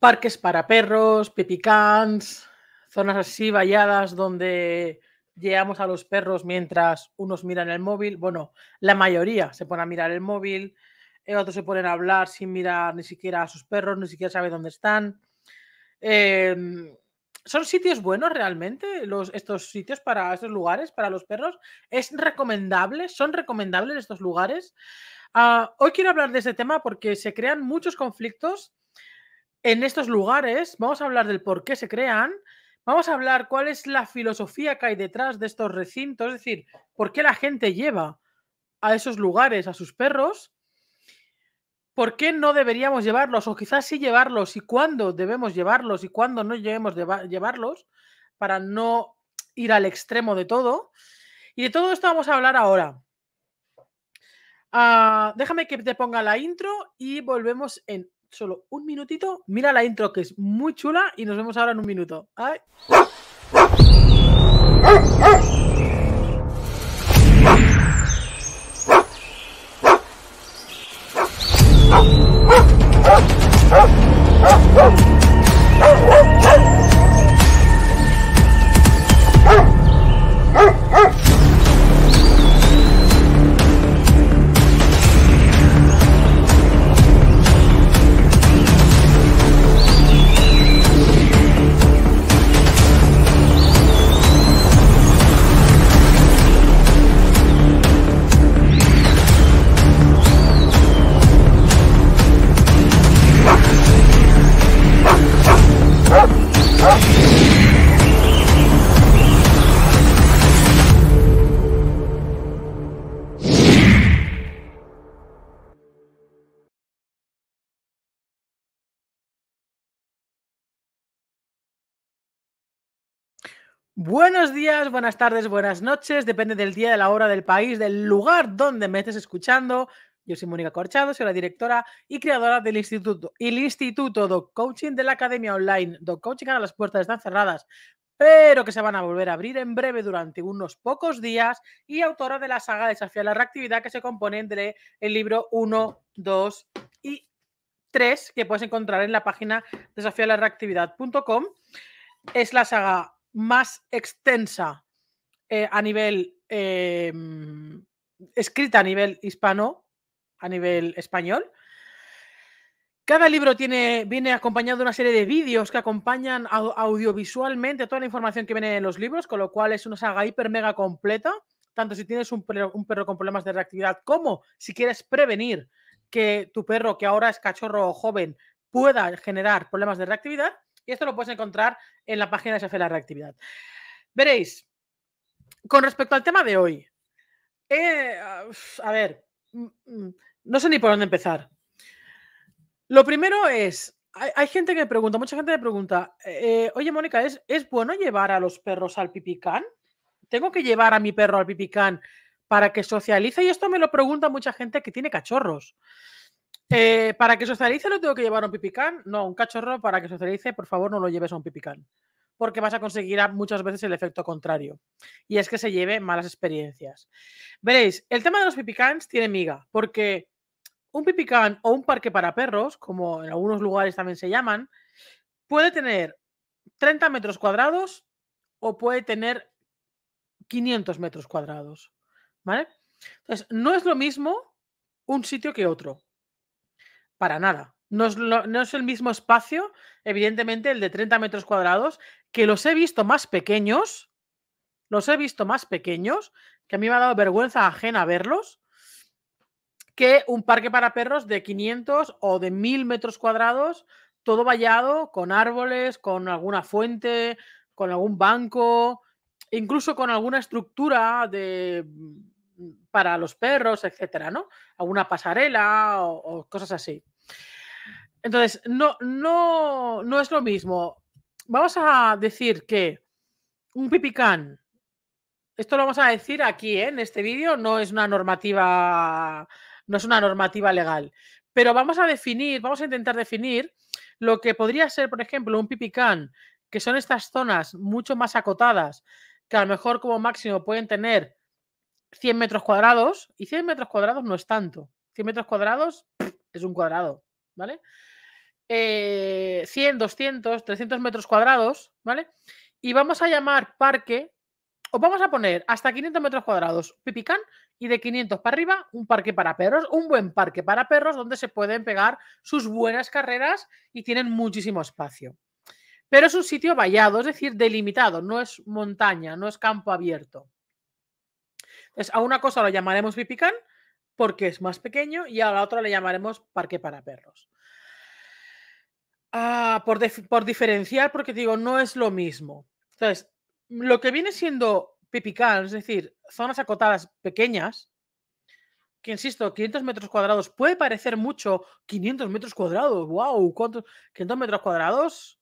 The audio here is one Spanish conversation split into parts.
parques para perros, pipicans, zonas así valladas donde llevamos a los perros mientras unos miran el móvil. Bueno, la mayoría se pone a mirar el móvil, eh, otros se ponen a hablar sin mirar ni siquiera a sus perros, ni siquiera sabe dónde están. Em, ¿Son sitios buenos realmente estos sitios para estos lugares, para los perros? ¿Es recomendable? ¿Son recomendables estos lugares? Ah, hoy quiero hablar de este tema porque se crean muchos conflictos en estos lugares, vamos a hablar del por qué se crean, vamos a hablar cuál es la filosofía que hay detrás de estos recintos, es decir, por qué la gente lleva a esos lugares a sus perros, por qué no deberíamos llevarlos, o quizás sí llevarlos, y cuándo debemos llevarlos y cuándo no debemos llevarlos, para no ir al extremo de todo. Y de todo esto vamos a hablar ahora. Ah, déjame que te ponga la intro y volvemos en solo un minutito. Mira la intro que es muy chula y nos vemos ahora en un minuto. Buenos días, buenas tardes, buenas noches, depende del día, de la hora, del país, del lugar donde me estés escuchando. Yo soy Mónica Corchado, soy la directora y creadora del Instituto y el Instituto Doc Coaching de la Academia Online. Doc Coaching ahora las puertas están cerradas, pero que se van a volver a abrir en breve durante unos pocos días y autora de la saga Desafía la Reactividad que se compone entre el libro 1, 2 y 3 que puedes encontrar en la página desafialareactividad.com. Es la saga más extensa eh, a nivel em, escrita a nivel hispano, a nivel español. Cada libro tiene, viene acompañado de una serie de vídeos que acompañan audiovisualmente toda la información que viene en los libros, con lo cual es una saga hiper mega completa, tanto si tienes un perro, un perro con problemas de reactividad como si quieres prevenir que tu perro, que ahora es cachorro o joven, pueda generar problemas de reactividad. Y esto lo puedes encontrar en la página de SF la reactividad. Veréis, con respecto al tema de hoy, eh, a ver, mm, mm, no sé ni por dónde empezar. Lo primero es, hay, gente que me pregunta, mucha gente me pregunta, eh, oye Mónica, ¿es, ¿es bueno llevar a los perros al pipicán? ¿Tengo que llevar a mi perro al pipicán para que socialice? Y esto me lo pregunta mucha gente que tiene cachorros. Eh, para que socialice lo tengo que llevar a un pipicán. No, un cachorro para que socialice, por favor, no lo lleves a un pipicán. Porque vas a conseguir muchas veces el efecto contrario. Y es que se lleve malas experiencias. Veréis, el tema de los pipicans tiene miga, porque un pipicán o un parque para perros, como en algunos lugares también se llaman, puede tener 30 metros cuadrados o puede tener 500 metros cuadrados. ¿Vale? Entonces, no es lo mismo un sitio que otro para nada. No es, el mismo espacio, evidentemente, el de 30 metros cuadrados, que los he visto más pequeños, los he visto más pequeños, que a mí me ha dado vergüenza ajena verlos, que un parque para perros de 500 o de 1000 metros cuadrados, todo vallado, con árboles, con alguna fuente, con algún banco, incluso con alguna estructura de mm, para los perros, etcétera, ¿no? Alguna pasarela o cosas así. Entonces, no, no, no es lo mismo. Vamos a decir que un pipicán, esto lo vamos a decir aquí ¿eh? en este vídeo, no es una normativa, no es una normativa legal, pero vamos a definir, vamos a intentar definir lo que podría ser, por ejemplo, un pipicán, que son estas zonas mucho más acotadas, que a lo mejor como máximo pueden tener 100 metros cuadrados, y 100 metros cuadrados no es tanto. 100 metros cuadrados es un cuadrado, ¿vale? 100, 200, 300 metros cuadrados, ¿vale? Y vamos a llamar parque, o vamos a poner hasta 500 metros cuadrados pipicán y de 500 para arriba un parque para perros, un buen parque para perros donde se pueden pegar sus buenas carreras y tienen muchísimo espacio. Pero es un sitio vallado, es decir, delimitado, no es montaña, no es campo abierto. Entonces, a una cosa lo llamaremos pipicán porque es más pequeño y a la otra le llamaremos parque para perros. Ah, por, diferenciar, porque digo, no es lo mismo. Entonces, lo que viene siendo pipical, es decir, zonas acotadas pequeñas, que insisto, 500 metros cuadrados puede parecer mucho, 500 metros cuadrados, wow, ¿cuántos? 500 metros cuadrados,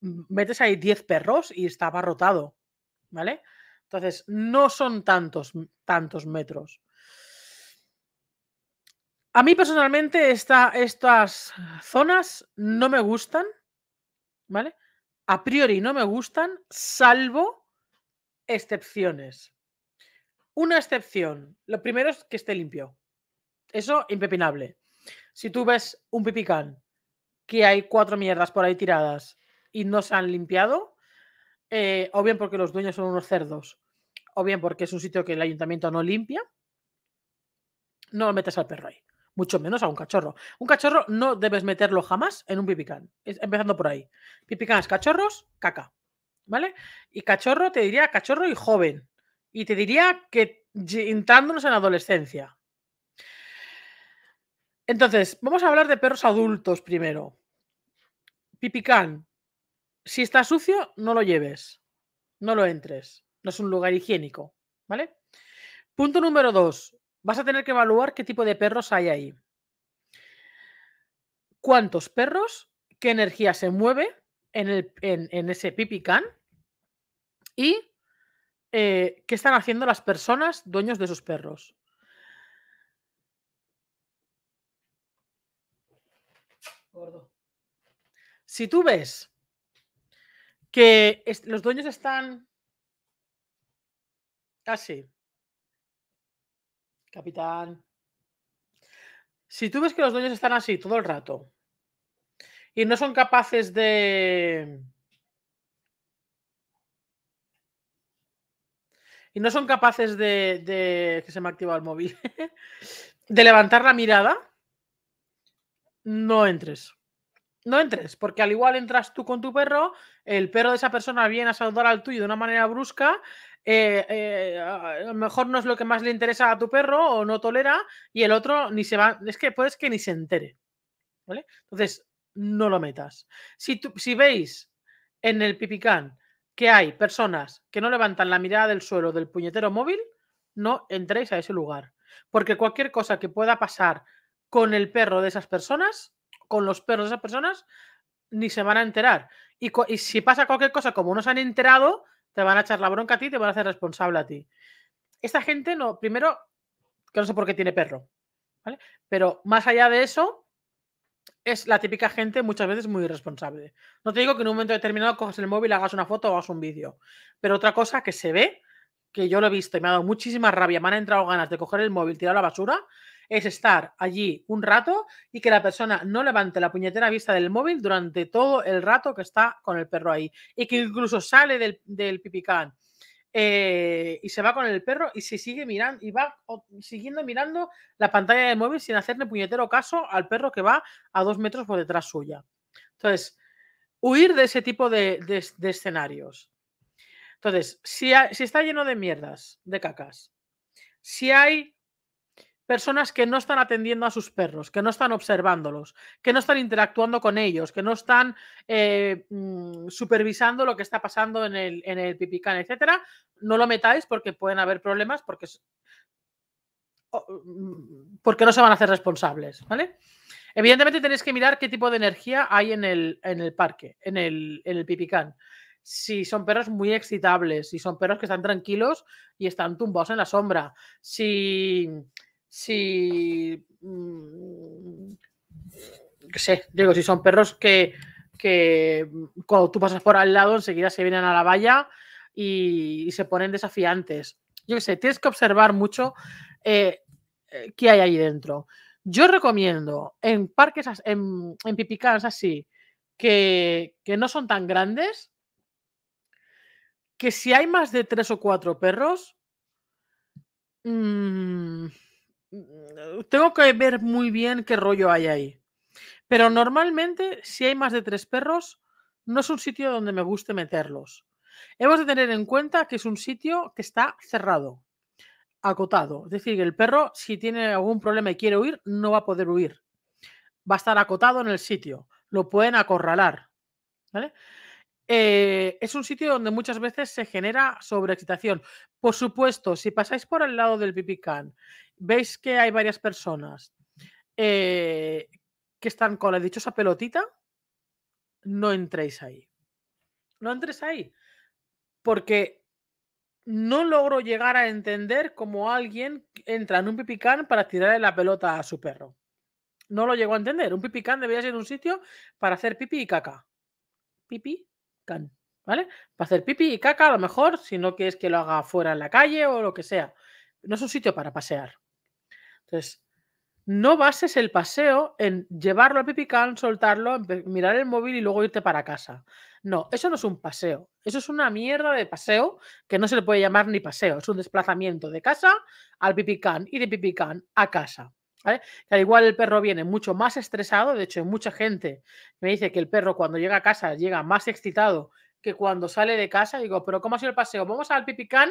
metes ahí 10 perros y está abarrotado, ¿vale? Entonces, no son tantos, tantos metros. A mí personalmente estas zonas no me gustan, ¿vale? A priori no me gustan, salvo excepciones. Una excepción, lo primero es que esté limpio. Eso, impepinable. Si tú ves un pipicán que hay cuatro mierdas por ahí tiradas y no se han limpiado, eh, o bien porque los dueños son unos cerdos, o bien porque es un sitio que el ayuntamiento no limpia, no metes al perro ahí mucho menos a un cachorro. Un cachorro no debes meterlo jamás en un pipicán, empezando por ahí. Pipicán es cachorros, caca, ¿vale? Y cachorro te diría cachorro y joven. Y te diría que entrándonos en adolescencia. Entonces, vamos a hablar de perros adultos primero. Pipicán, si está sucio, no lo lleves, no lo entres, no es un lugar higiénico, ¿vale? Punto número dos, vas a tener que evaluar qué tipo de perros hay ahí. ¿Cuántos perros? ¿Qué energía se mueve en, el, en, en ese pipicán? ¿Y eh, qué están haciendo las personas dueños de esos perros? Gordo. Si tú ves que los dueños están así, capitán. Si tú ves que los dueños están así todo el rato y no son capaces de... Y no son capaces de... de... que se me ha el móvil. de levantar la mirada, no entres. No entres, porque al igual entras tú con tu perro, el perro de esa persona viene a saludar al tuyo de una manera brusca eh, eh, a lo mejor no es lo que más le interesa a tu perro o no tolera y el otro ni se va, es que puedes que ni se entere. ¿vale? Entonces, no lo metas. Si, si veis en el pipicán que hay personas que no levantan la mirada del suelo del puñetero móvil, no entréis a ese lugar. Porque cualquier cosa que pueda pasar con el perro de esas personas, con los perros de esas personas, ni se van a enterar. Y, y si pasa cualquier cosa como no se han enterado, te van a echar la bronca a ti, te van a hacer responsable a ti. Esta gente no, primero, que no sé por qué tiene perro, ¿vale? Pero más allá de eso, es la típica gente muchas veces muy irresponsable. No te digo que en un momento determinado cojas el móvil, hagas una foto o hagas un vídeo, pero otra cosa que se ve, que yo lo he visto y me ha dado muchísima rabia, me han entrado ganas de coger el móvil, tirar la basura es estar allí un rato y que la persona no levante la puñetera vista del móvil durante todo el rato que está con el perro ahí y que incluso sale del, pipicán. Eh, y se va con el perro y se sigue mirando y va siguiendo mirando la pantalla del móvil sin hacerle puñetero caso al perro que va a dos metros por detrás suya. Entonces, huir de ese tipo de, escenarios. Entonces, si, si, está lleno de mierdas, de cacas, si hay personas que no están atendiendo a sus perros, que no están observándolos, que no están interactuando con ellos, que no están eh, mm, supervisando lo que está pasando en el, pipicán, etcétera, no lo metáis porque pueden haber problemas porque, mm, porque no se van a hacer responsables, ¿vale? Evidentemente tenéis que mirar qué tipo de energía hay en el, en el parque, en el, en el pipicán si son perros muy excitables, si son perros que están tranquilos y están tumbados en la sombra, si si. Mm, sé, digo, si son perros que, mm, cuando tú pasas por al lado enseguida se vienen a la valla y, se ponen desafiantes. Yo que sé, tienes que observar mucho eh, eh, qué hay ahí dentro. Yo recomiendo en parques, en, en así, que, que no son tan grandes, que si hay más de tres o cuatro perros, mmm, Mm, tengo que ver muy bien qué rollo hay ahí. Pero normalmente, si hay más de tres perros, no es un sitio donde me guste meterlos. Hemos de tener en cuenta que es un sitio que está cerrado, acotado. Es decir, el perro, si tiene algún problema y quiere huir, no va a poder huir. Va a estar acotado en el sitio. Lo pueden acorralar. Eh, es un sitio donde muchas veces se genera sobreexcitación. Por supuesto, si pasáis por el lado del pipicán veis que hay varias personas eh, que están con la dichosa pelotita, no entréis ahí. No entres ahí. Porque no logro llegar a entender cómo alguien entra en un pipicán para tirarle la pelota a su perro. No lo llego a entender. Un pipicán debería ser un sitio para hacer pipi y caca. Pipi, can. ¿Vale? Para hacer pipi y caca, a lo mejor, si no es que lo haga fuera en la calle o lo que sea. No es un sitio para pasear. Entonces, no bases el paseo en llevarlo al pipicán, soltarlo, mirar el móvil y luego irte para casa. No, eso no es un paseo. Eso es una mierda de paseo que no se le puede llamar ni paseo. Es un desplazamiento de casa al pipicán y de pipicán a casa. al igual el perro viene mucho más estresado, de hecho mucha gente me dice que el perro cuando llega a casa llega más excitado que cuando sale de casa, digo, pero ¿cómo ha sido el paseo? Vamos al Pipicán,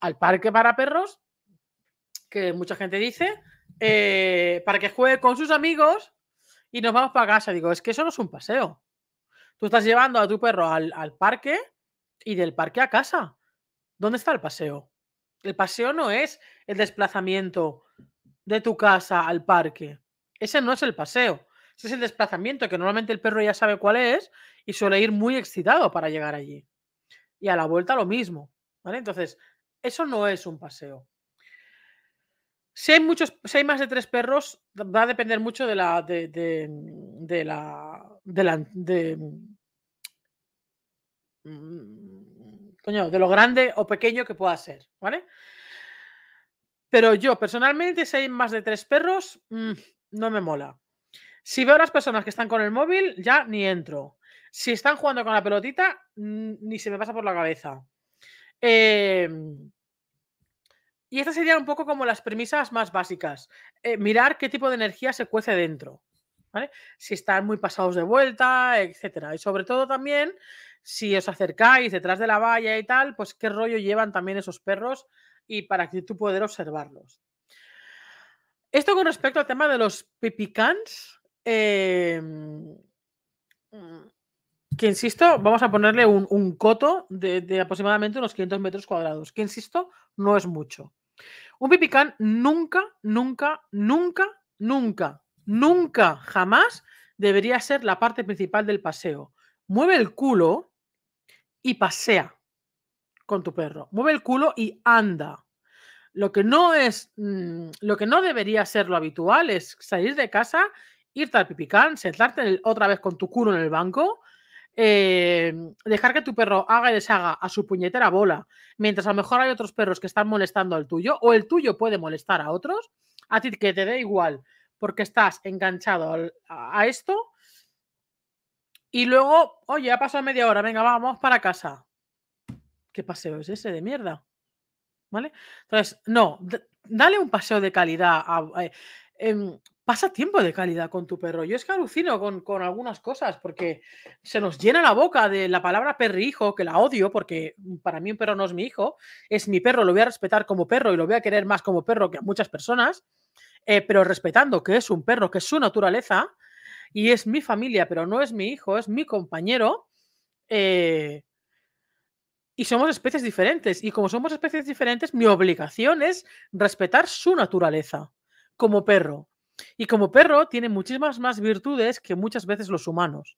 al parque para perros, que mucha gente dice, eh, para que juegue con sus amigos y nos vamos para casa. Digo, es que eso no es un paseo. Tú estás llevando a tu perro al, al parque y del parque a casa. ¿Dónde está el paseo? El paseo no es el desplazamiento de tu casa al parque. Ese no es el paseo. Ese es el desplazamiento que normalmente el perro ya sabe cuál es y suele ir muy excitado para llegar allí. Y a la vuelta lo mismo. ¿vale? Entonces, eso no es un paseo. Si hay muchos, más de tres perros, va a depender mucho de la. de, mm, la. de de. Mm, coño, de lo grande o pequeño que pueda ser, ¿vale? Pero yo, personalmente, si hay más de tres perros, mm, no me mola. Si veo a las personas que están con el móvil, ya ni entro. Si están jugando con la pelotita, ni se me pasa por la cabeza. Eh, y estas serían un poco como las premisas más básicas. Eh, mirar qué tipo de energía se cuece dentro. Si están muy pasados de vuelta, etcétera. Y sobre todo también, si os acercáis detrás de la valla y tal, pues qué rollo llevan también esos perros y para que tú puedas observarlos. Esto con respecto al tema de los pipicans, em, que insisto, vamos a ponerle un, coto de aproximadamente unos 500 metros cuadrados, que insisto, no es mucho. Un pipicán nunca, nunca, nunca, nunca, nunca, jamás debería ser la parte principal del paseo. Mueve el culo y pasea con tu perro. Mueve el culo y anda. Lo que no es, mm, lo que no debería ser lo habitual es salir de casa, irte al pipicán, sentarte otra vez con tu culo en el banco Em, dejar que tu perro haga y deshaga a su puñetera bola, mientras a lo mejor hay otros perros que están molestando al tuyo, o el tuyo puede molestar a otros, a ti que te dé igual porque estás enganchado a, esto. Y luego, oye, ha pasado media hora, venga, vamos para casa. ¿Qué paseo es ese de mierda? ¿Vale? Entonces, no, dale un paseo de calidad. A, eh, em, pasa tiempo de calidad con tu perro. Yo es que alucino con, algunas cosas porque se nos llena la boca de la palabra perri-hijo, que la odio porque para mí un perro no es mi hijo, es mi perro, lo voy a respetar como perro y lo voy a querer más como perro que a muchas personas, eh, pero respetando que es un perro, que es su naturaleza y es mi familia, pero no es mi hijo, es mi compañero. Eh, y somos especies diferentes. Y como somos especies diferentes, mi obligación es respetar su naturaleza como perro y como perro tiene muchísimas más virtudes que muchas veces los humanos.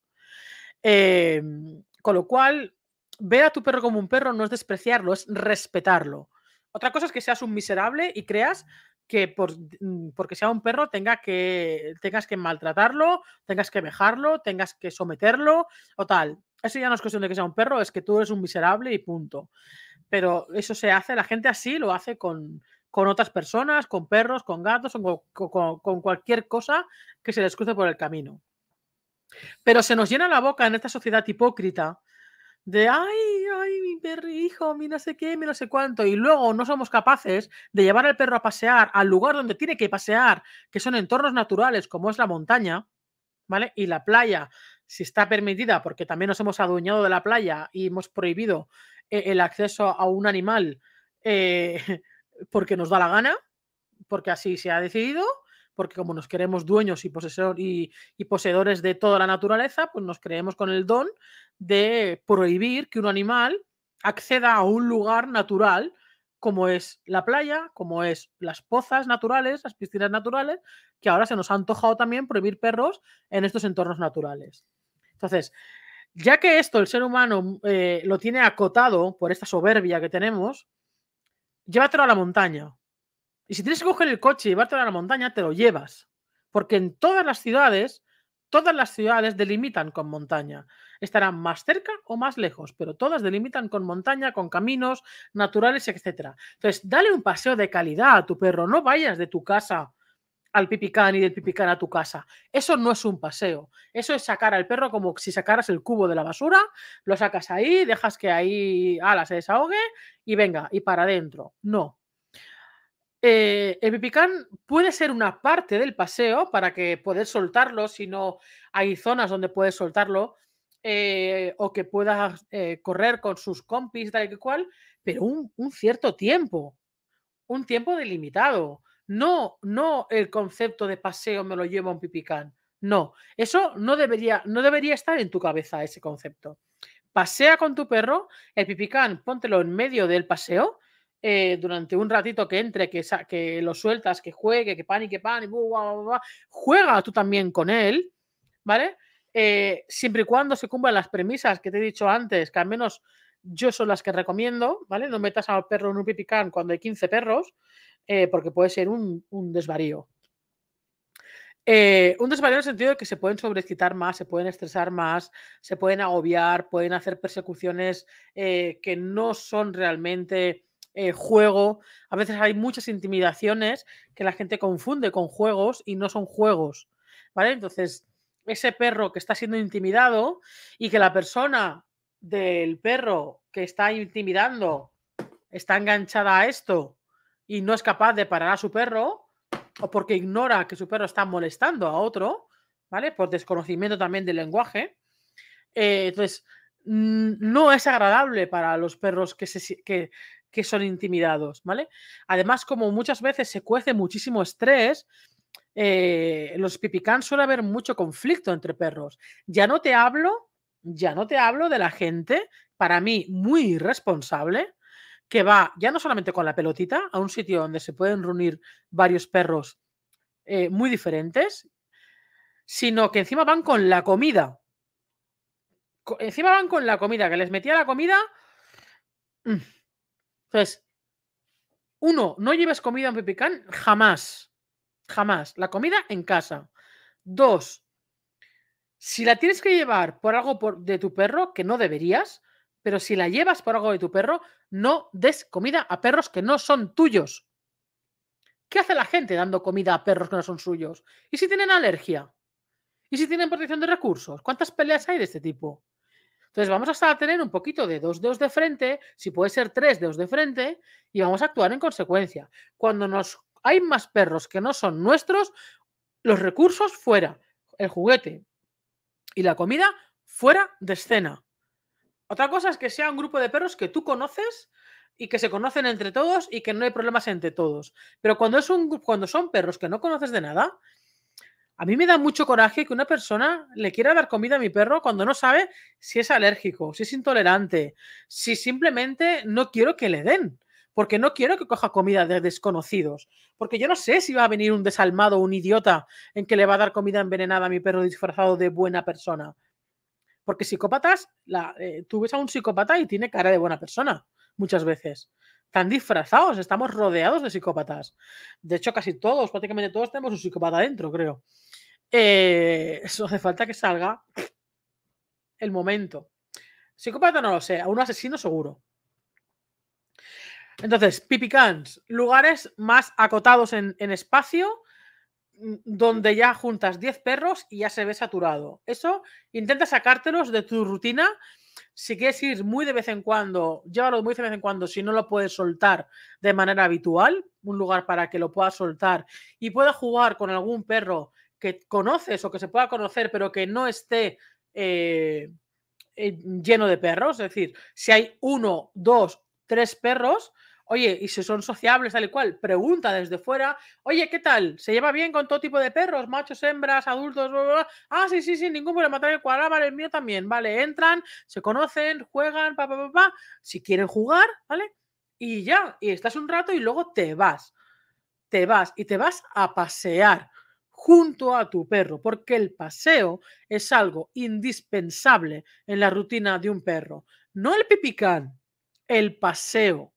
Em, con lo cual, ver a tu perro como un perro no es despreciarlo, es respetarlo. Otra cosa es que seas un miserable y creas que por, mm, porque sea un perro tenga que, tengas que maltratarlo, tengas que vejarlo, tengas que someterlo o tal. Eso ya no es cuestión de que sea un perro, es que tú eres un miserable y punto. Pero eso se hace, la gente así lo hace con, con otras personas, con perros, con gatos, con, con, cualquier cosa que se les cruce por el camino. Pero se nos llena la boca en esta sociedad hipócrita de, ay, ay, mi perro, hijo, mi no sé qué, mi no sé cuánto, y luego no somos capaces de llevar al perro a pasear al lugar donde tiene que pasear, que son entornos naturales como es la montaña, ¿vale? Y la playa, si está permitida, porque también nos hemos adueñado de la playa y hemos prohibido eh, el acceso a un animal. Eh, porque nos da la gana, porque así se ha decidido, porque como nos queremos dueños y, y, poseedores de toda la naturaleza, pues nos creemos con el don de prohibir que un animal acceda a un lugar natural como es la playa, como es las pozas naturales, las piscinas naturales, que ahora se nos ha antojado también prohibir perros en estos entornos naturales. Entonces, ya que esto el ser humano eh, lo tiene acotado por esta soberbia que tenemos, llévatelo a la montaña. Y si tienes que coger el coche y llevártelo a la montaña, te lo llevas. Porque en todas las ciudades, todas las ciudades delimitan con montaña. Estarán más cerca o más lejos, pero todas delimitan con montaña, con caminos naturales, etc. Entonces, dale un paseo de calidad a tu perro. No vayas de tu casa al pipicán y del pipicán a tu casa. Eso no es un paseo. Eso es sacar al perro como si sacaras el cubo de la basura, lo sacas ahí, dejas que ahí ala se desahogue y venga, y para adentro. No. Eh, el pipicán puede ser una parte del paseo para que puedas soltarlo, si no hay zonas donde puedes soltarlo. Eh, o que puedas eh, correr con sus compis, tal y cual, pero un cierto tiempo, un tiempo delimitado. No, no el concepto de paseo me lo lleva un pipicán. No, eso no debería, no debería estar en tu cabeza ese concepto. Pasea con tu perro, el pipicán, póntelo en medio del paseo eh, durante un ratito que entre, que, que lo sueltas, que juegue, que pan y que pan y juega tú también con él, ¿vale? Eh, siempre y cuando se cumplan las premisas que te he dicho antes, que al menos yo son las que recomiendo, ¿vale? No metas al perro en un pipicán cuando hay 15 perros, eh, porque puede ser un, desvarío. Eh, un desvarío en el sentido de que se pueden sobreexcitar más, se pueden estresar más, se pueden agobiar, pueden hacer persecuciones eh, que no son realmente juego. A veces hay muchas intimidaciones que la gente confunde con juegos y no son juegos. ¿Vale? Entonces, ese perro que está siendo intimidado y que la persona del perro que está intimidando está enganchada a esto y no es capaz de parar a su perro o porque ignora que su perro está molestando a otro, ¿vale? Por desconocimiento también del lenguaje. Eh, entonces, mm, no es agradable para los perros que, que, son intimidados, ¿vale? Además, como muchas veces se cuece muchísimo estrés, eh, los pipicán suele haber mucho conflicto entre perros. Ya no te hablo, ya no te hablo de la gente, para mí, muy irresponsable, que va ya no solamente con la pelotita a un sitio donde se pueden reunir varios perros eh, muy diferentes, sino que encima van con la comida. encima van con la comida, que les metía la comida. Mm. Entonces, uno, no lleves comida en Pipicán jamás. Jamás. La comida en casa. Dos, si la tienes que llevar por algo de tu perro, que no deberías, pero si la llevas por algo de tu perro, no des comida a perros que no son tuyos. ¿Qué hace la gente dando comida a perros que no son suyos? ¿Y si tienen alergia? ¿Y si tienen protección de recursos? ¿Cuántas peleas hay de este tipo? Entonces vamos a tener un poquito de dos dedos de frente, si puede ser tres dedos de frente, y vamos a actuar en consecuencia. Cuando nos hay más perros que no son nuestros, los recursos fuera, el juguete y la comida fuera de escena. Otra cosa es que sea un grupo de perros que tú conoces y que se conocen entre todos y que no hay problemas entre todos. Pero cuando, es un, cuando son perros que no conoces de nada, a mí me da mucho coraje que una persona le quiera dar comida a mi perro cuando no sabe si es alérgico, si es intolerante, si simplemente no quiero que le den, porque no quiero que coja comida de desconocidos, porque yo no sé si va a venir un desalmado, un idiota, en que le va a dar comida envenenada a mi perro disfrazado de buena persona. Porque psicópatas, la, eh, tú ves a un psicópata y tiene cara de buena persona muchas veces. Están disfrazados, estamos rodeados de psicópatas. De hecho, casi todos, prácticamente todos tenemos un psicópata dentro, creo. Eh, eso hace falta que salga el momento. Psicópata no lo sé, a un asesino seguro. Entonces, pipicans, lugares más acotados en espacio donde ya juntas 10 perros y ya se ve saturado. Eso, intenta sacártelos de tu rutina. Si quieres ir muy de vez en cuando, llévalo muy de vez en cuando si no lo puedes soltar de manera habitual, un lugar para que lo puedas soltar y puedas jugar con algún perro que conoces o que se pueda conocer, pero que no esté eh, eh, lleno de perros. Es decir, si hay uno, dos, tres perros, Oye, y si son sociables, tal y cual, pregunta desde fuera, oye, ¿qué tal? ¿Se lleva bien con todo tipo de perros, machos, hembras, adultos? Bla, bla, bla? Ah, sí, sí, sí, ningún problema, matar el cual, ah, vale, el mío también, vale, entran, se conocen, juegan, pa, pa, pa, pa, si quieren jugar, ¿vale? Y ya, y estás un rato y luego te vas, te vas y te vas a pasear junto a tu perro, porque el paseo es algo indispensable en la rutina de un perro. No el pipicán, el paseo.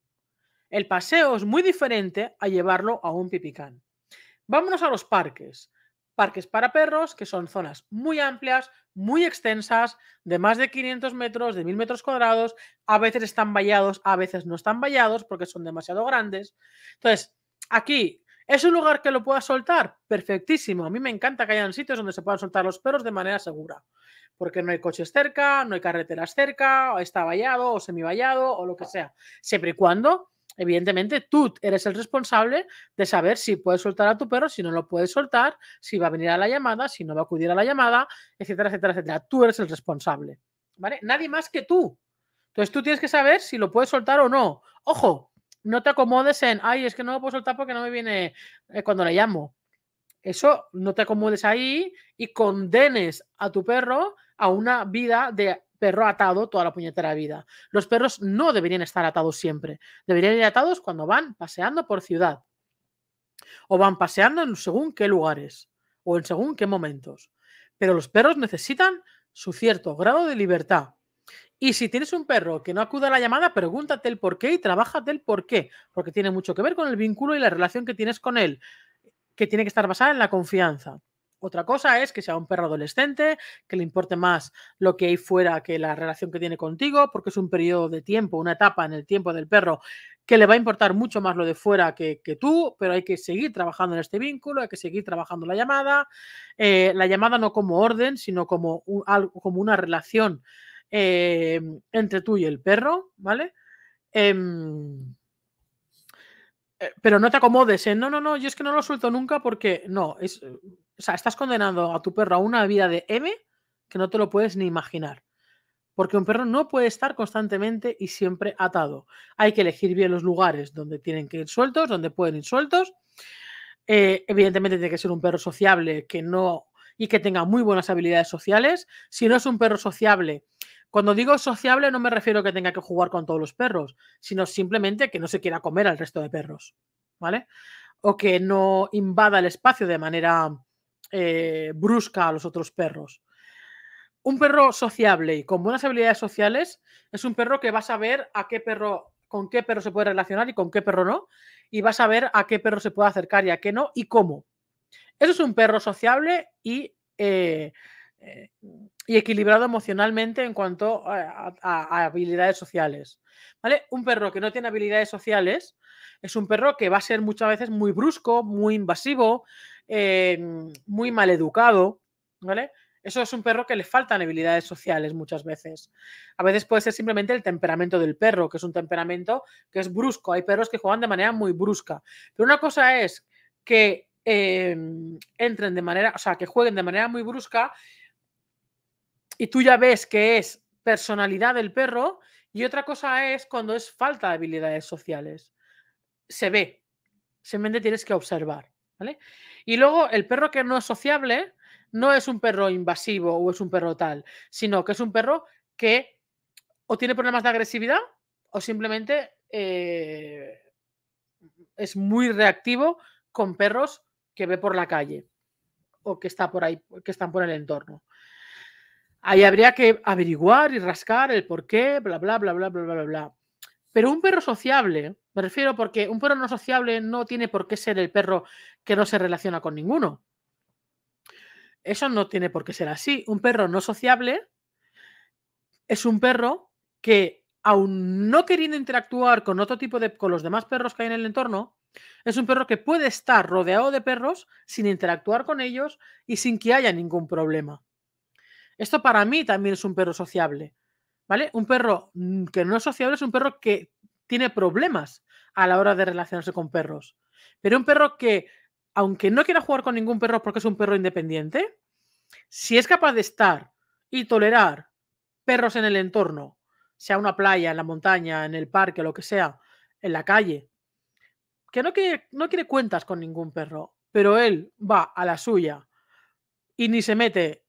El paseo es muy diferente a llevarlo a un pipicán. Vámonos a los parques. Parques para perros, que son zonas muy amplias, muy extensas, de más de 500 metros, de 1000 metros cuadrados. A veces están vallados, a veces no están vallados porque son demasiado grandes. Entonces, aquí ¿Es un lugar que lo pueda soltar? Perfectísimo. A mí me encanta que hayan sitios donde se puedan soltar los perros de manera segura. Porque no hay coches cerca, no hay carreteras cerca, está vallado o semivallado o lo que sea. Siempre y cuando evidentemente tú eres el responsable de saber si puedes soltar a tu perro, si no lo puedes soltar, si va a venir a la llamada, si no va a acudir a la llamada, etcétera, etcétera, etcétera. Tú eres el responsable, ¿vale? Nadie más que tú. Entonces tú tienes que saber si lo puedes soltar o no. Ojo, no te acomodes en, ay, es que no lo puedo soltar porque no me viene eh, cuando le llamo. Eso no te acomodes ahí y condenes a tu perro a una vida de perro atado toda la puñetera vida. Los perros no deberían estar atados siempre. Deberían ir atados cuando van paseando por ciudad. O van paseando en según qué lugares. O en según qué momentos. Pero los perros necesitan su cierto grado de libertad. Y si tienes un perro que no acude a la llamada, pregúntate el por qué y trabaja del por qué, porque tiene mucho que ver con el vínculo y la relación que tienes con él, que tiene que estar basada en la confianza. Otra cosa es que sea un perro adolescente, que le importe más lo que hay fuera que la relación que tiene contigo, porque es un periodo de tiempo, una etapa en el tiempo del perro que le va a importar mucho más lo de fuera que, tú, pero hay que seguir trabajando en este vínculo, hay que seguir trabajando la llamada, eh, la llamada no como orden, sino como, una relación eh, entre tú y el perro, ¿vale? Em, eh, pero no te acomodes, en, no, no, no, yo es que no lo suelto nunca porque no, es o sea, estás condenando a tu perro a una vida de M que no te lo puedes ni imaginar. Porque un perro no puede estar constantemente y siempre atado. Hay que elegir bien los lugares donde tienen que ir sueltos, donde pueden ir sueltos. Eh, evidentemente tiene que ser un perro sociable que no y que tenga muy buenas habilidades sociales. Si no es un perro sociable, cuando digo sociable no me refiero a que tenga que jugar con todos los perros, sino simplemente que no se quiera comer al resto de perros, ¿vale? O que no invada el espacio de manera eh, brusca a los otros perros. Un perro sociable y con buenas habilidades sociales es un perro que va a saber a qué perro, con qué perro se puede relacionar y con qué perro no, y va a saber a qué perro se puede acercar y a qué no y cómo. Eso es un perro sociable y, eh, eh, y equilibrado emocionalmente en cuanto a, habilidades sociales. ¿Vale? Un perro que no tiene habilidades sociales es un perro que va a ser muchas veces muy brusco, muy invasivo, eh, muy educado, ¿vale? Eso es un perro que le faltan habilidades sociales muchas veces. A veces puede ser simplemente el temperamento del perro, que es un temperamento que es brusco. Hay perros que juegan de manera muy brusca. Pero una cosa es que em, entren de manera, o sea, que jueguen de manera muy brusca y tú ya ves que es personalidad del perro y otra cosa es cuando es falta de habilidades sociales. Se ve, simplemente tienes que observar. Y luego el perro que no es sociable no es un perro invasivo o es un perro tal, sino que es un perro que o tiene problemas de agresividad o simplemente eh, es muy reactivo con perros que ve por la calle o que está por ahí, que están por el entorno. Ahí habría que averiguar y rascar el por qué, bla, bla, bla, bla, bla, bla, bla. Pero un perro sociable, me refiero porque un perro no sociable no tiene por qué ser el perro que no se relaciona con ninguno. Eso no tiene por qué ser así. Un perro no sociable es un perro que, aun no queriendo interactuar con otro tipo de. con los demás perros que hay en el entorno, es un perro que puede estar rodeado de perros sin interactuar con ellos y sin que haya ningún problema. Esto para mí también es un perro sociable. ¿Vale? Un perro mm, que no es sociable es un perro que tiene problemas a la hora de relacionarse con perros. Pero un perro que, aunque no quiera jugar con ningún perro porque es un perro independiente, si es capaz de estar y tolerar perros en el entorno, sea una playa, en la montaña, en el parque, lo que sea, en la calle, que no quiere, no quiere cuentas con ningún perro, pero él va a la suya y ni se mete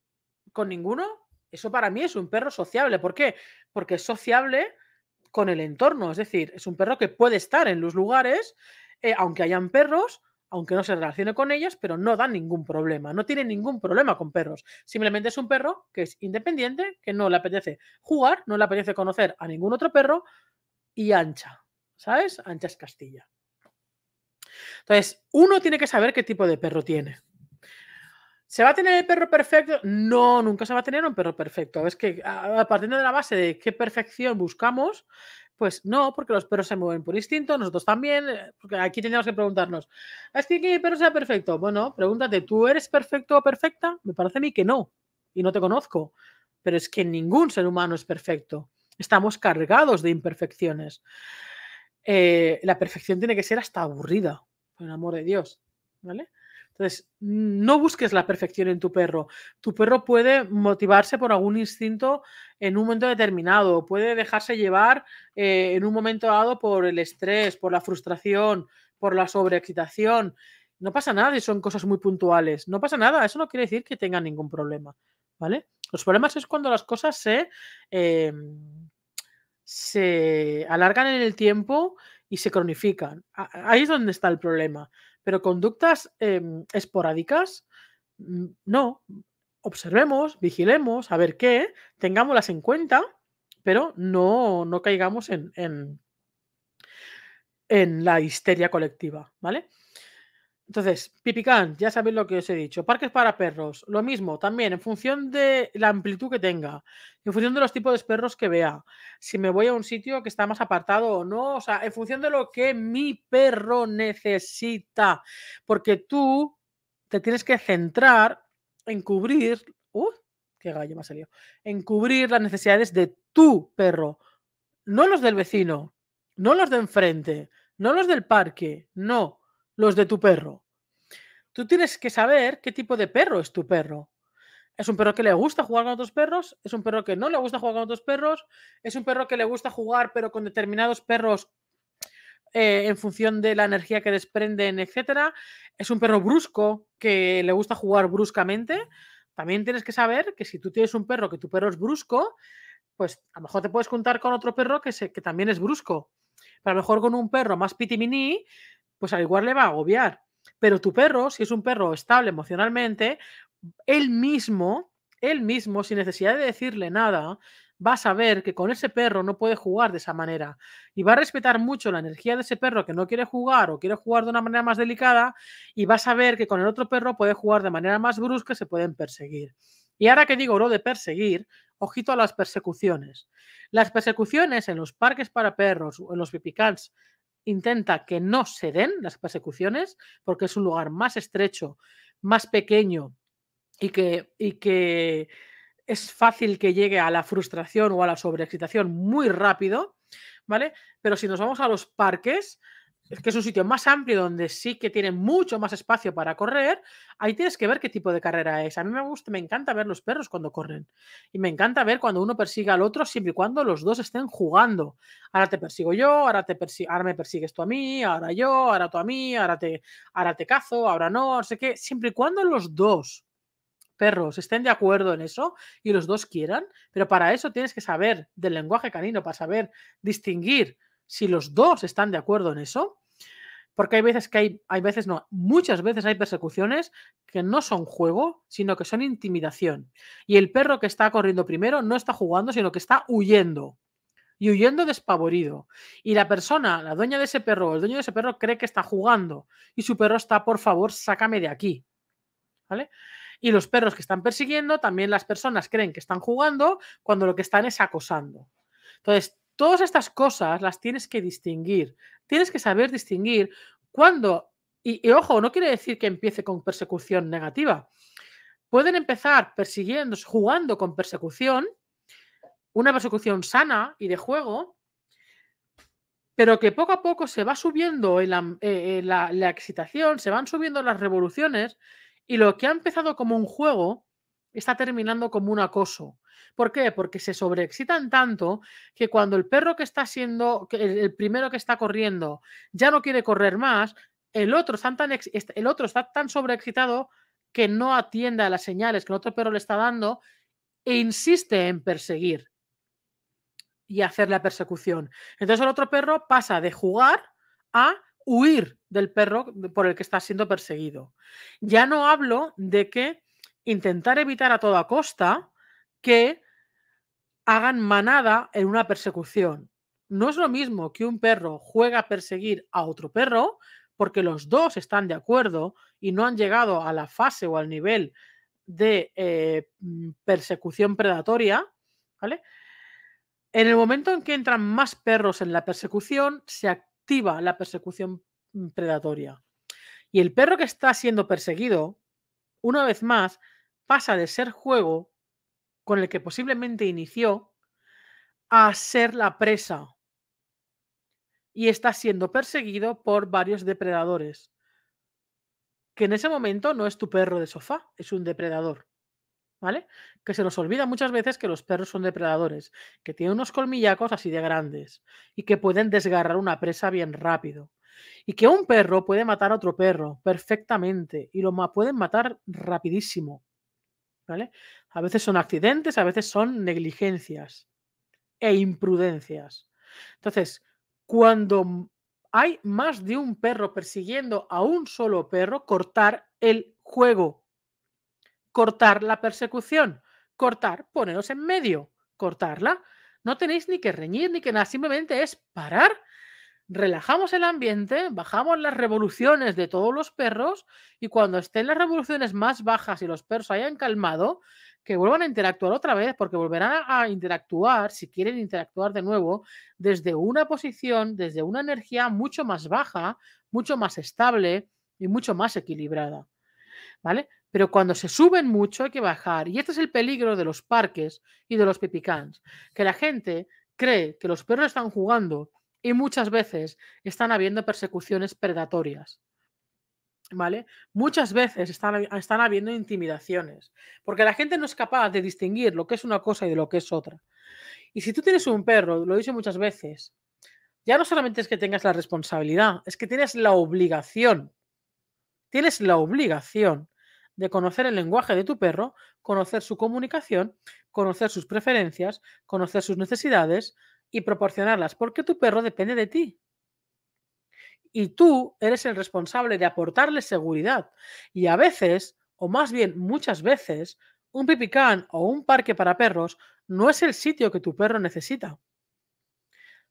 con ninguno, eso para mí es un perro sociable. ¿Por qué? Porque es sociable con el entorno. Es decir, es un perro que puede estar en los lugares, eh, aunque hayan perros, aunque no se relacione con ellos, pero no da ningún problema. No tiene ningún problema con perros. Simplemente es un perro que es independiente, que no le apetece jugar, no le apetece conocer a ningún otro perro y ancha. ¿Sabes? Ancha es Castilla. Entonces, uno tiene que saber qué tipo de perro tiene. ¿Se va a tener el perro perfecto? No, nunca se va a tener un perro perfecto. Es que a, partir de la base de qué perfección buscamos, pues no, porque los perros se mueven por instinto, nosotros también, eh, porque aquí tenemos que preguntarnos, ¿es que mi perro sea perfecto? Bueno, pregúntate, ¿tú eres perfecto o perfecta? Me parece a mí que no, y no te conozco, pero es que ningún ser humano es perfecto. Estamos cargados de imperfecciones. Eh, la perfección tiene que ser hasta aburrida, por el amor de Dios, ¿vale? Entonces, no busques la perfección en tu perro. Tu perro puede motivarse por algún instinto en un momento determinado, puede dejarse llevar eh, en un momento dado por el estrés, por la frustración, por la sobreexcitación. No pasa nada si son cosas muy puntuales. No pasa nada. Eso no quiere decir que tenga ningún problema. ¿Vale? Los problemas es cuando las cosas se, em, se alargan en el tiempo y se cronifican. Ahí es donde está el problema. Pero conductas em, esporádicas, mm, no. Observemos, vigilemos, a ver qué, tengámoslas en cuenta, pero no, no caigamos en, en la histeria colectiva, ¿vale? Entonces, Pipicán, ya sabéis lo que os he dicho. Parques para perros, lo mismo, también, en función de la amplitud que tenga, en función de los tipos de perros que vea, si me voy a un sitio que está más apartado o no, o sea, en función de lo que mi perro necesita, porque tú te tienes que centrar en cubrir, ¡uh! ¡Qué gallo me ha salido! En cubrir las necesidades de tu perro, no los del vecino, no los de enfrente, no los del parque, no los de tu perro. Tú tienes que saber qué tipo de perro es tu perro. ¿Es un perro que le gusta jugar con otros perros? ¿Es un perro que no le gusta jugar con otros perros? ¿Es un perro que le gusta jugar pero con determinados perros eh, en función de la energía que desprenden, etcétera? ¿Es un perro brusco que le gusta jugar bruscamente? También tienes que saber que si tú tienes un perro que tu perro es brusco, pues a lo mejor te puedes contar con otro perro que, se, que también es brusco. Pero a lo mejor con un perro más pitiminí pues al igual le va a agobiar. Pero tu perro, si es un perro estable emocionalmente, él mismo, él mismo, sin necesidad de decirle nada, va a saber que con ese perro no puede jugar de esa manera y va a respetar mucho la energía de ese perro que no quiere jugar o quiere jugar de una manera más delicada y va a saber que con el otro perro puede jugar de manera más brusca y se pueden perseguir. Y ahora que digo lo de perseguir, ojito a las persecuciones. Las persecuciones en los parques para perros o en los pipicans intenta que no se den las persecuciones, porque es un lugar más estrecho, más pequeño y que, y que es fácil que llegue a la frustración o a la sobreexcitación muy rápido, ¿vale? Pero si nos vamos a los parques, es que es un sitio más amplio donde sí que tiene mucho más espacio para correr, ahí tienes que ver qué tipo de carrera es. A mí me gusta, me encanta ver los perros cuando corren y me encanta ver cuando uno persigue al otro siempre y cuando los dos estén jugando. Ahora te persigo yo, ahora te persi ahora me persigues tú a mí, ahora yo, ahora tú a mí, ahora te ahora te cazo, ahora no, no sé qué, siempre y cuando los dos perros estén de acuerdo en eso y los dos quieran, pero para eso tienes que saber del lenguaje canino, para saber distinguir si los dos están de acuerdo en eso, porque hay veces que hay, hay veces no, muchas veces hay persecuciones que no son juego, sino que son intimidación. Y el perro que está corriendo primero no está jugando, sino que está huyendo. Y huyendo despavorido. Y la persona, la dueña de ese perro, el dueño de ese perro cree que está jugando. Y su perro está, por favor, sácame de aquí. ¿Vale? Y los perros que están persiguiendo, también las personas creen que están jugando cuando lo que están es acosando. Entonces, Todas estas cosas las tienes que distinguir. Tienes que saber distinguir cuándo, y, ojo, no quiere decir que empiece con persecución negativa. Pueden empezar persiguiendo, jugando con persecución, una persecución sana y de juego, pero que poco a poco se va subiendo mm, eh, la excitación, se van subiendo las revoluciones y lo que ha empezado como un juego está terminando como un acoso. ¿Por qué? Porque se sobreexcitan tanto que cuando el perro que está siendo, el primero que está corriendo, ya no quiere correr más, el otro, está tan, el otro está tan sobreexcitado que no atiende a las señales que el otro perro le está dando e insiste en perseguir y hacer la persecución. Entonces el otro perro pasa de jugar a huir del perro por el que está siendo perseguido. Ya no hablo de que intentar evitar a toda costa que hagan manada en una persecución. No es lo mismo que un perro juega a perseguir a otro perro porque los dos están de acuerdo y no han llegado a la fase o al nivel de eh, mm, persecución predatoria, ¿vale? En el momento en que entran más perros en la persecución, se activa la persecución mm, predatoria. Y el perro que está siendo perseguido, una vez más, pasa de ser juego con el que posiblemente inició a ser la presa y está siendo perseguido por varios depredadores, que en ese momento no es tu perro de sofá, es un depredador. ¿Vale? Que se nos olvida muchas veces que los perros son depredadores, que tienen unos colmillacos así de grandes y que pueden desgarrar una presa bien rápido. Y que un perro puede matar a otro perro perfectamente y lo pueden matar rapidísimo. A veces son accidentes, a veces son negligencias e imprudencias. Entonces, cuando hay más de un perro persiguiendo a un solo perro, cortar el juego, cortar la persecución, cortar, poneros en medio, cortarla. No tenéis ni que reñir ni que nada, simplemente es parar relajamos el ambiente, bajamos las revoluciones de todos los perros y cuando estén las revoluciones más bajas y los perros hayan calmado, que vuelvan a interactuar otra vez, porque volverán a interactuar, si quieren interactuar de nuevo, desde una posición, desde una energía mucho más baja, mucho más estable y mucho más equilibrada. ¿Vale? Pero cuando se suben mucho hay que bajar. Y este es el peligro de los parques y de los pipicans, que la gente cree que los perros están jugando y muchas veces están habiendo persecuciones predatorias. ¿Vale? Muchas veces están, habiendo intimidaciones, porque la gente no es capaz de distinguir lo que es una cosa y de lo que es otra. Y si tú tienes un perro, lo dice muchas veces, ya no solamente es que tengas la responsabilidad, es que tienes la obligación, tienes la obligación de conocer el lenguaje de tu perro, conocer su comunicación, conocer sus preferencias, conocer sus necesidades, y proporcionarlas, porque tu perro depende de ti. Y tú eres el responsable de aportarle seguridad. Y a veces, o más bien muchas veces, un pipicán o un parque para perros no es el sitio que tu perro necesita.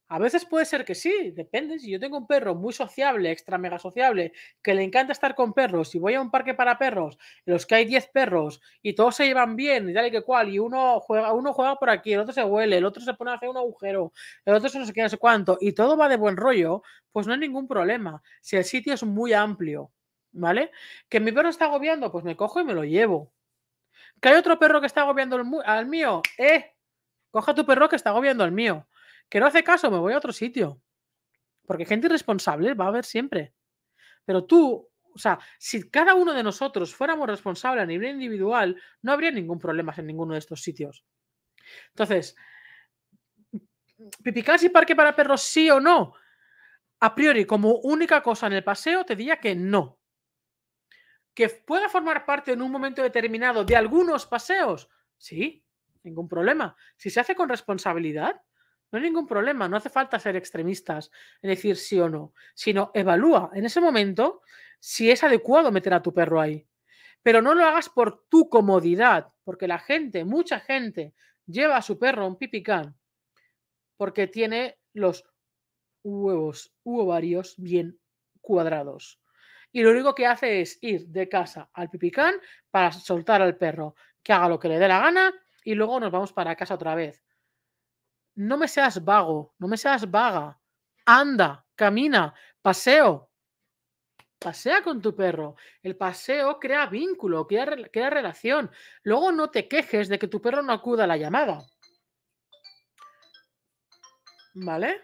A veces puede ser que sí, depende. Si yo tengo un perro muy sociable, extra mega sociable, que le encanta estar con perros, si voy a un parque para perros, en los que hay 10 perros y todos se llevan bien y tal y que cual, y uno juega, uno juega por aquí, el otro se huele, el otro se pone a hacer un agujero, el otro se no sé qué, no sé cuánto, y todo va de buen rollo, pues no hay ningún problema. Si el sitio es muy amplio, ¿vale? Que mi perro está agobiando, pues me cojo y me lo llevo. Que hay otro perro que está agobiando al mío, ¿eh? Coja tu perro que está agobiando al mío que no hace caso, me voy a otro sitio. Porque gente irresponsable va a haber siempre. Pero tú, o sea, si cada uno de nosotros fuéramos responsables a nivel individual, no habría ningún problema en ninguno de estos sitios. Entonces, pipicás y parque para perros sí o no? A priori, como única cosa en el paseo, te diría que no. ¿Que pueda formar parte en un momento determinado de algunos paseos? Sí, ningún problema. Si se hace con responsabilidad, no hay ningún problema, no hace falta ser extremistas en decir sí o no, sino evalúa en ese momento si es adecuado meter a tu perro ahí. Pero no lo hagas por tu comodidad, porque la gente, mucha gente, lleva a su perro un pipicán porque tiene los huevos u ovarios bien cuadrados. Y lo único que hace es ir de casa al pipicán para soltar al perro, que haga lo que le dé la gana y luego nos vamos para casa otra vez no me seas vago, no me seas vaga. Anda, camina, paseo. Pasea con tu perro. El paseo crea vínculo, crea, relación. Luego no te quejes de que tu perro no acuda a la llamada. ¿Vale?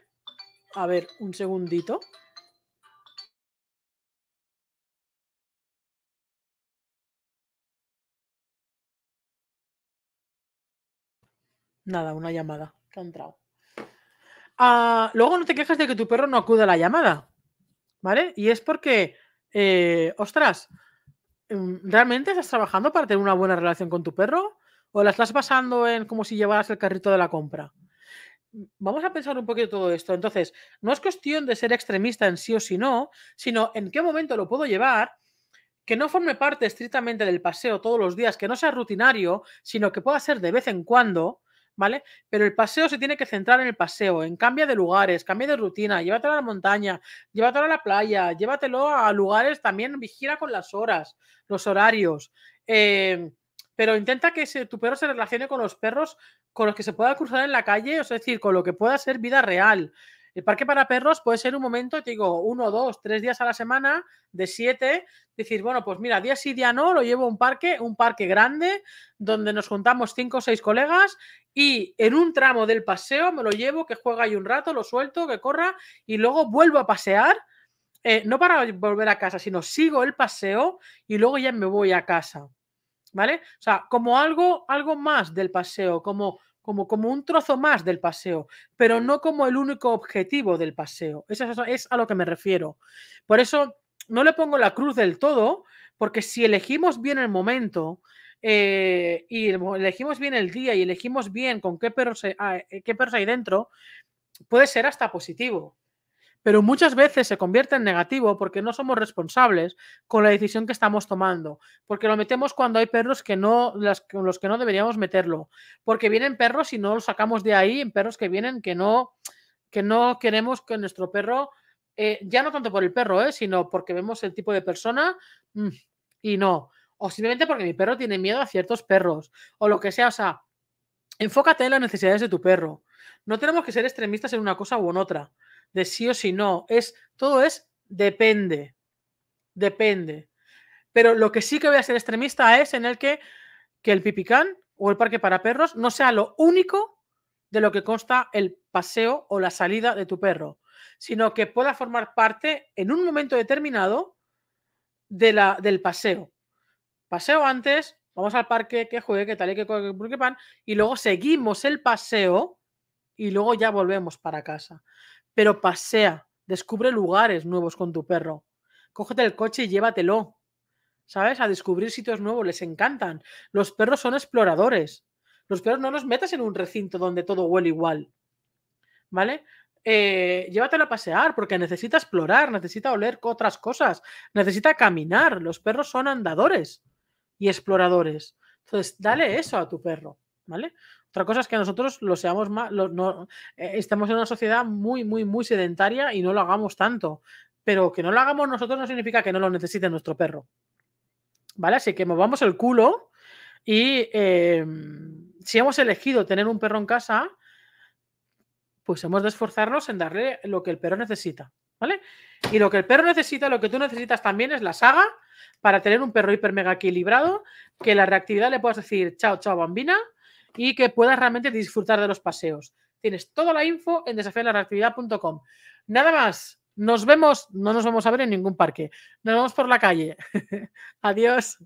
A ver, un segundito. Nada, una llamada. Ah, luego no te quejas de que tu perro no acude a la llamada, ¿vale? Y es porque, eh, ostras, em, ¿realmente estás trabajando para tener una buena relación con tu perro? ¿O la estás pasando en como si llevaras el carrito de la compra? Vamos a pensar un poquito todo esto. Entonces, no es cuestión de ser extremista en sí o sí no, sino en qué momento lo puedo llevar que no forme parte estrictamente del paseo todos los días, que no sea rutinario, sino que pueda ser de vez en cuando, ¿vale? Pero el paseo se tiene que centrar en el paseo, en cambio de lugares, cambio de rutina, llévatelo a la montaña, llévatelo a la playa, llévatelo a lugares, también vigila con las horas, los horarios. Eh, pero intenta que tu perro se relacione con los perros con los que se pueda cruzar en la calle, es decir, con lo que pueda ser vida real. El parque para perros puede ser un momento, te digo, uno, dos, tres días a la semana, de siete, decir, bueno, pues mira, día sí, día no, lo llevo a un parque, un parque grande, donde nos juntamos cinco o seis colegas y en un tramo del paseo me lo llevo, que juega ahí un rato, lo suelto, que corra y luego vuelvo a pasear, eh, no para volver a casa, sino sigo el paseo y luego ya me voy a casa. ¿Vale? O sea, como algo, algo más del paseo, como, como, como un trozo más del paseo, pero no como el único objetivo del paseo. Eso, eso es a lo que me refiero. Por eso no le pongo la cruz del todo, porque si elegimos bien el momento, eh, y elegimos bien el día y elegimos bien con qué perros, ah, eh, qué perros hay dentro, puede ser hasta positivo. Pero muchas veces se convierte en negativo porque no somos responsables con la decisión que estamos tomando, porque lo metemos cuando hay perros que no, con los que no deberíamos meterlo, porque vienen perros y no los sacamos de ahí, en perros que vienen que no, que no queremos que nuestro perro, eh, ya no tanto por el perro, eh, sino porque vemos el tipo de persona mm, y no o simplemente porque mi perro tiene miedo a ciertos perros, o lo que sea, o sea, enfócate en las necesidades de tu perro. No tenemos que ser extremistas en una cosa u en otra, de sí o sí no, es, todo es depende, depende. Pero lo que sí que voy a ser extremista es en el que, que el pipicán o el parque para perros no sea lo único de lo que consta el paseo o la salida de tu perro, sino que pueda formar parte en un momento determinado de la, del paseo paseo antes, vamos al parque, que juegue, que tal y que que pan, y luego seguimos el paseo y luego ya volvemos para casa. Pero pasea, descubre lugares nuevos con tu perro. Cógete el coche y llévatelo. ¿Sabes? A descubrir sitios nuevos, les encantan. Los perros son exploradores. Los perros no los metas en un recinto donde todo huele igual. ¿Vale? Eh, llévatelo a pasear porque necesita explorar, necesita oler otras cosas, necesita caminar. Los perros son andadores y exploradores. Entonces, dale eso a tu perro, ¿vale? Otra cosa es que nosotros lo seamos más, eh, estamos en una sociedad muy, muy, muy sedentaria y no lo hagamos tanto. Pero que no lo hagamos nosotros no significa que no lo necesite nuestro perro. ¿Vale? Así que movamos el culo y em, si hemos elegido tener un perro en casa, pues hemos de esforzarnos en darle lo que el perro necesita. Y lo que el perro necesita, lo que tú necesitas también es la saga para tener un perro hiper mega equilibrado, que la reactividad le puedas decir chao, chao, bambina, y que puedas realmente disfrutar de los paseos. Tienes toda la info en desafiarlareactividad.com. Nada más. Nos vemos, no nos vamos a ver en ningún parque. Nos vemos por la calle. Adiós.